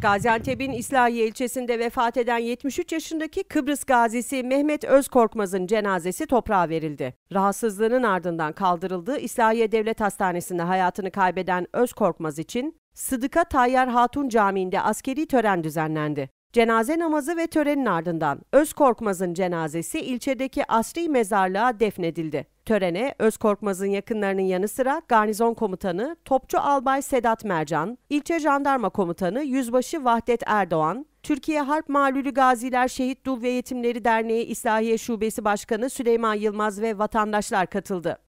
Gaziantep'in İslahiye ilçesinde vefat eden 73 yaşındaki Kıbrıs gazisi Mehmet Özkorkmaz'ın cenazesi toprağa verildi. Rahatsızlığının ardından kaldırıldığı İslahiye Devlet Hastanesi'nde hayatını kaybeden Özkorkmaz için Sıdıka Tayyar Hatun Camii'nde askeri tören düzenlendi. Cenaze namazı ve törenin ardından Öz Korkmaz'ın cenazesi ilçedeki asri mezarlığa defnedildi. Törene Öz Korkmaz'ın yakınlarının yanı sıra garnizon komutanı Topçu Albay Sedat Mercan, ilçe jandarma komutanı Yüzbaşı Vahdet Erdoğan, Türkiye Harp Malulü Gaziler Şehit Dul ve Yetimleri Derneği İslahiye Şubesi Başkanı Süleyman Yılmaz ve vatandaşlar katıldı.